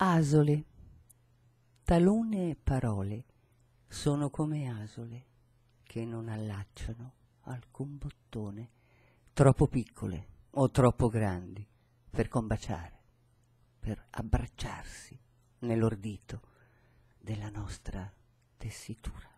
Asole. Talune parole sono come asole che non allacciano alcun bottone, troppo piccole o troppo grandi per combaciare, per abbracciarsi nell'ordito della nostra tessitura.